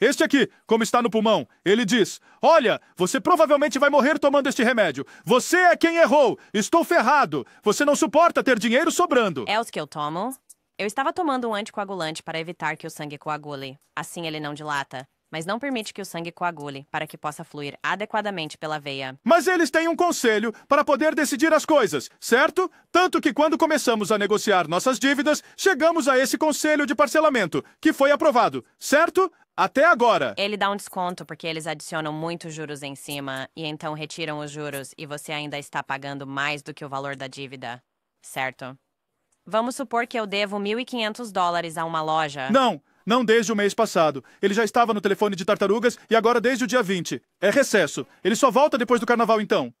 Este aqui, como está no pulmão, ele diz: Olha, você provavelmente vai morrer tomando este remédio. Você é quem errou. Estou ferrado. Você não suporta ter dinheiro sobrando. É os que eu tomo. Eu estava tomando um anticoagulante para evitar que o sangue coagule. Assim ele não dilata mas não permite que o sangue coagule para que possa fluir adequadamente pela veia. Mas eles têm um conselho para poder decidir as coisas, certo? Tanto que quando começamos a negociar nossas dívidas, chegamos a esse conselho de parcelamento, que foi aprovado, certo? Até agora! Ele dá um desconto porque eles adicionam muitos juros em cima e então retiram os juros e você ainda está pagando mais do que o valor da dívida, certo? Vamos supor que eu devo 1.500 dólares a uma loja. Não! Não desde o mês passado. Ele já estava no telefone de tartarugas e agora desde o dia 20. É recesso. Ele só volta depois do carnaval, então.